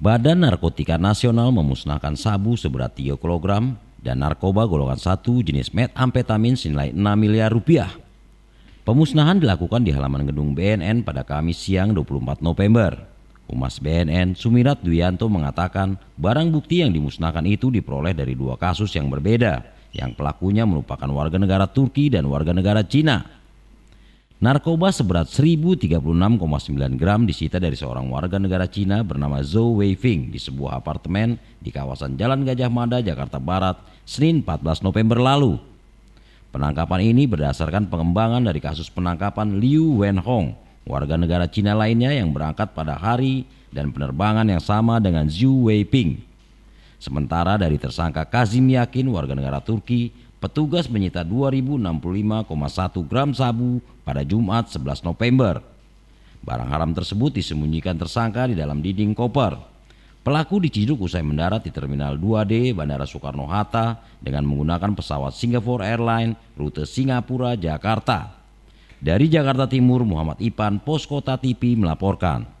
Badan Narkotika Nasional memusnahkan sabu seberat 3 kg dan narkoba golongan 1 jenis metamfetamin senilai 6 miliar rupiah. Pemusnahan dilakukan di halaman gedung BNN pada Kamis siang 24 November. Humas BNN Sumirat Duyanto mengatakan barang bukti yang dimusnahkan itu diperoleh dari dua kasus yang berbeda yang pelakunya merupakan warga negara Turki dan warga negara Cina Narkoba seberat 1036,9 gram disita dari seorang warga negara Cina bernama Zhou Weifeng di sebuah apartemen di kawasan Jalan Gajah Mada, Jakarta Barat, Senin 14 November lalu. Penangkapan ini berdasarkan pengembangan dari kasus penangkapan Liu Wenhong, warga negara Cina lainnya yang berangkat pada hari dan penerbangan yang sama dengan Zhou Weiping. Sementara dari tersangka Kazim Yakin, warga negara Turki, petugas menyita 2065,1 gram sabu pada Jumat 11 November. Barang haram tersebut disembunyikan tersangka di dalam dinding koper. Pelaku diciduk usai mendarat di Terminal 2D Bandara Soekarno-Hatta dengan menggunakan pesawat Singapore Airlines rute Singapura-Jakarta. Dari Jakarta Timur, Muhammad Ipan, Poskota TV melaporkan.